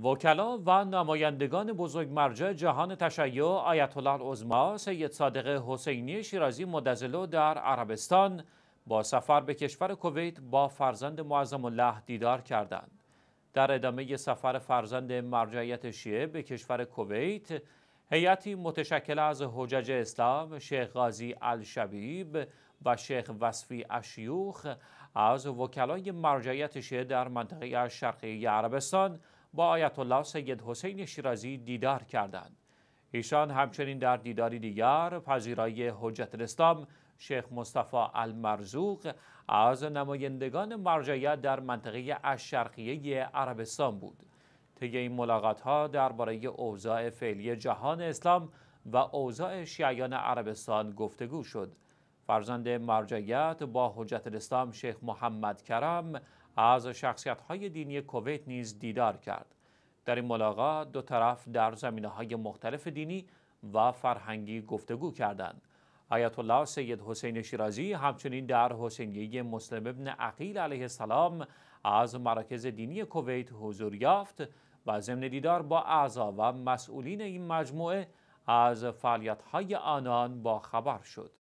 وکلا و نمایندگان بزرگ مرجع جهان تشیع آیت الله العظما سید صادق حسینی شیرازی مدزلو در عربستان با سفر به کشور کویت با فرزند معظم الله دیدار کردند. در ادامه سفر فرزند مرجعیت شیعه به کشور کویت هیئتی متشکل از حجج اسلام شیخ غازی الشبیب و شیخ وصفی اشیوخ از وکلای مرجعیت شیعه در منطقه شرقی عربستان با آیت الله سید حسین شیرازی دیدار کردند. ایشان همچنین در دیداری دیگر پذیرایی حجت الاسلام شیخ مصطفی المرزوق از نمایندگان مرجعیت در منطقه اشرقیه عربستان بود. طی این ملاقات ها درباره اوضاع فعلی جهان اسلام و اوضاع شیعیان عربستان گفتگو شد. فرزند مرجعیت با حجت الاسلام شیخ محمد کرم از شخصیت های دینی کویت نیز دیدار کرد. در این ملاقات دو طرف در زمینه های مختلف دینی و فرهنگی گفتگو کردند. آیت الله سید حسین شیرازی همچنین در حسینیه مسلم ابن عقیل علیه السلام از مراکز دینی کویت حضور یافت و ضمن دیدار با اعضا و مسئولین این مجموعه از فعالیت های آنان با خبر شد.